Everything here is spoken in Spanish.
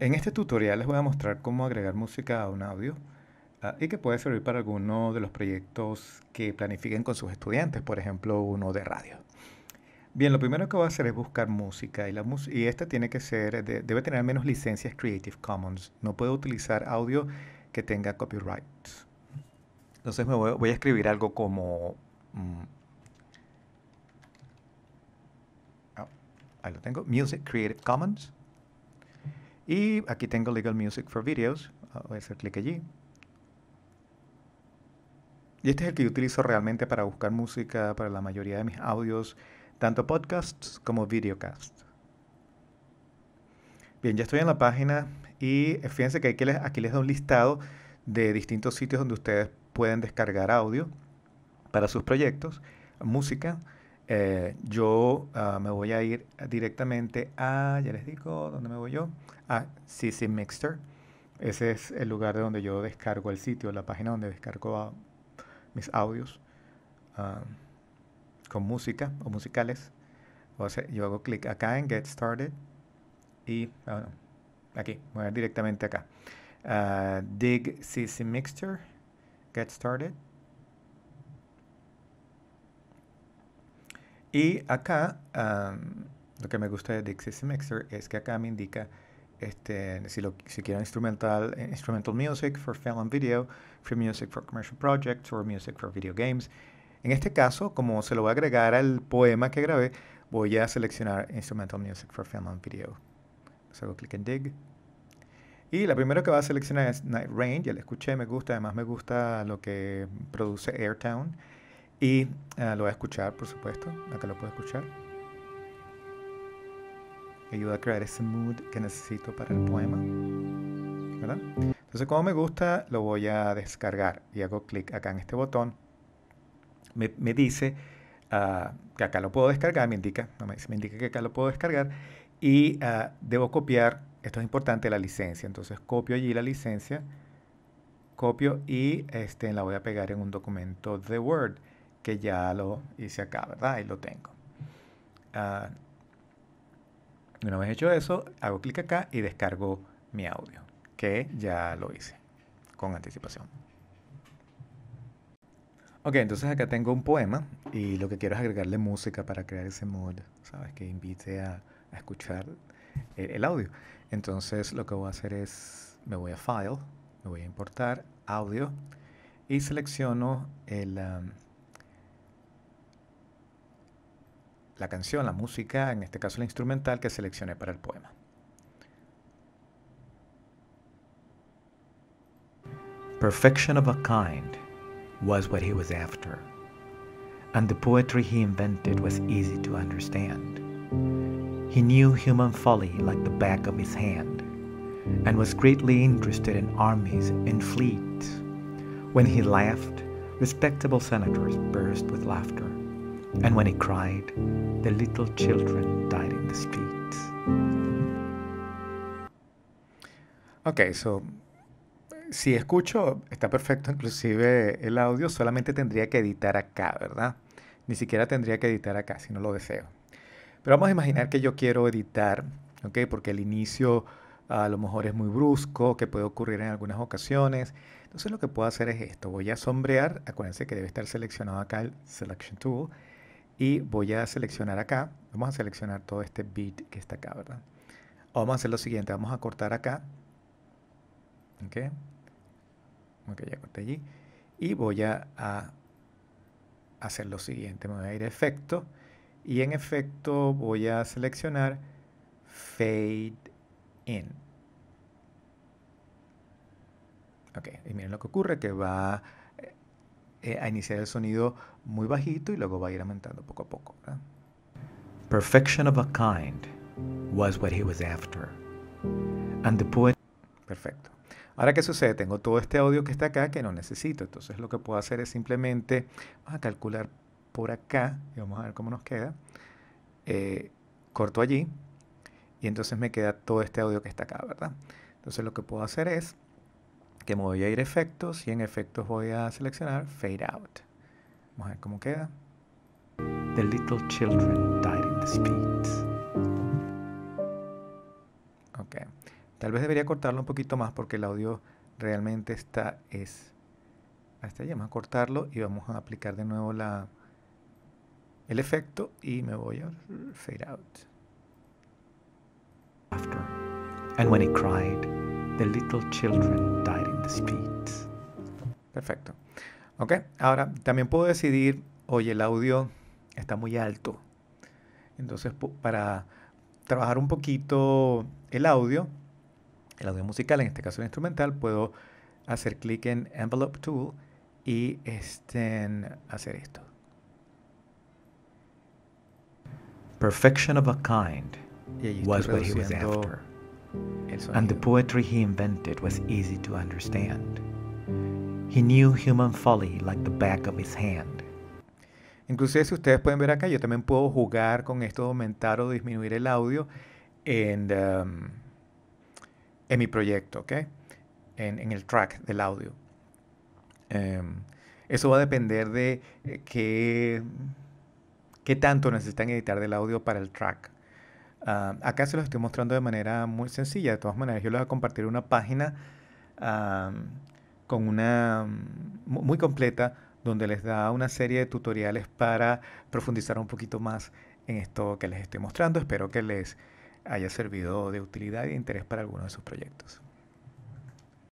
En este tutorial les voy a mostrar cómo agregar música a un audio ah, y que puede servir para alguno de los proyectos que planifiquen con sus estudiantes, por ejemplo uno de radio. Bien, lo primero que voy a hacer es buscar música y, la y esta tiene que ser, debe tener menos licencias Creative Commons. No puedo utilizar audio que tenga copyright. Entonces me voy, a escribir algo como... Mm, ah, ahí lo tengo, Music Creative Commons. Y aquí tengo Legal Music for Videos. Ah, voy a hacer clic allí. Y este es el que yo utilizo realmente para buscar música para la mayoría de mis audios, tanto podcasts como videocasts. Bien, ya estoy en la página y fíjense que aquí les, aquí les da un listado de distintos sitios donde ustedes pueden descargar audio para sus proyectos, música. Eh, yo ah, me voy a ir directamente a, ya les digo, ¿dónde me voy yo? A ah, CC Mixter. Ese es el lugar de donde yo descargo el sitio, la página donde descargo ah, mis audios con música o musicales. yo hago clic acá en Get Started y aquí, voy a directamente acá. dig CC Mixture Get Started Y acá, lo que me gusta de Dixie's Mixer es que acá me indica, este, si, lo, quiero instrumental, eh, instrumental music for film and video, free music for commercial projects or music for video games. En este caso, como se lo voy a agregar al poema que grabé, voy a seleccionar Instrumental Music for Film and Video. hago clic en Dig. Y la primera que va a seleccionar es Night Rain, ya la escuché, me gusta, además me gusta lo que produce Airtown. Y ah, lo voy a escuchar, por supuesto. Acá lo puedo escuchar. Ayuda a crear ese mood que necesito para el poema. ¿Verdad? Entonces, como me gusta, lo voy a descargar y hago clic acá en este botón. Me, me dice ah, que acá lo puedo descargar, me indica, me, indica que acá lo puedo descargar y ah, debo copiar, esto es importante, la licencia. Entonces, copio allí la licencia, copio y este, la voy a pegar en un documento de Word que ya lo hice acá, ¿verdad? Ahí lo tengo. Ah, una vez hecho eso, hago clic acá y descargo mi audio, que ya lo hice con anticipación. Ok, entonces acá tengo un poema y lo que quiero es agregarle música para crear ese mood, ¿sabes? Que invite a, escuchar eh, el, audio. Entonces lo que voy a hacer es, me voy a File, me voy a importar, audio, y selecciono el, la canción, la música, en este caso la instrumental que seleccioné para el poema. Perfection of a kind was what he was after, and the poetry he invented was easy to understand. He knew human folly like the back of his hand, and was greatly interested in armies and fleets. When he laughed, respectable senators burst with laughter And when he cried, the little children died in the streets. Ok, so si escucho, está perfecto inclusive el audio, solamente tendría que editar acá, ¿verdad? Ni siquiera tendría que editar acá, si no lo deseo. Pero vamos a imaginar que yo quiero editar, ¿ok? Porque el inicio a lo mejor es muy brusco, que puede ocurrir en algunas ocasiones. Entonces lo que puedo hacer es esto, voy a sombrear, acuérdense que debe estar seleccionado acá el Selection Tool, y voy a seleccionar acá, vamos a seleccionar todo este bit que está acá, ¿verdad? Vamos a hacer lo siguiente, vamos a cortar acá, ok, ya corté allí, y voy a, a hacer lo siguiente, me voy a ir a efecto, y en efecto voy a seleccionar Fade In. Ok, y miren lo que ocurre, que va eh, a iniciar el sonido muy bajito y luego va a ir aumentando poco a poco. Perfection of a kind was what he was after. And Perfecto. Ahora, ¿qué sucede? Tengo todo este audio que está acá que no necesito. Entonces, lo que puedo hacer es simplemente, a calcular por acá y vamos a ver cómo nos queda. Eh, corto allí y entonces me queda todo este audio que está acá, ¿verdad? Entonces, lo que puedo hacer es que me voy a ir efectos y en efectos voy a seleccionar Fade Out. Vamos a ver cómo queda. The little children died in the streets. Ok. Tal vez debería cortarlo un poquito más porque el audio realmente está es hasta allá. Vamos a cortarlo y vamos a aplicar de nuevo la, el efecto y me voy a fade out. After. And when he cried. The little children died in the streets. Perfecto. Ok, ahora también puedo decidir, oye, el audio está muy alto. Entonces, para trabajar un poquito el audio, el audio musical, en este caso instrumental, puedo hacer clic en Envelope Tool y estén hacer esto. Perfection of a kind was what he was after and the poetry he invented was easy to understand. He knew human folly like the back of his hand. Inclusive si ustedes pueden ver acá, yo también puedo jugar con esto aumentar o disminuir el audio en, um, mi proyecto, ¿ok? En, el track del audio. Em, eso va a depender de eh, qué, qué tanto necesitan editar del audio para el track. Ah, acá se los estoy mostrando de manera muy sencilla. De todas maneras, yo les voy a compartir una página ah, con una mm, muy completa donde les da una serie de tutoriales para profundizar un poquito más en esto que les estoy mostrando. Espero que les haya servido de utilidad y e interés para algunos de sus proyectos.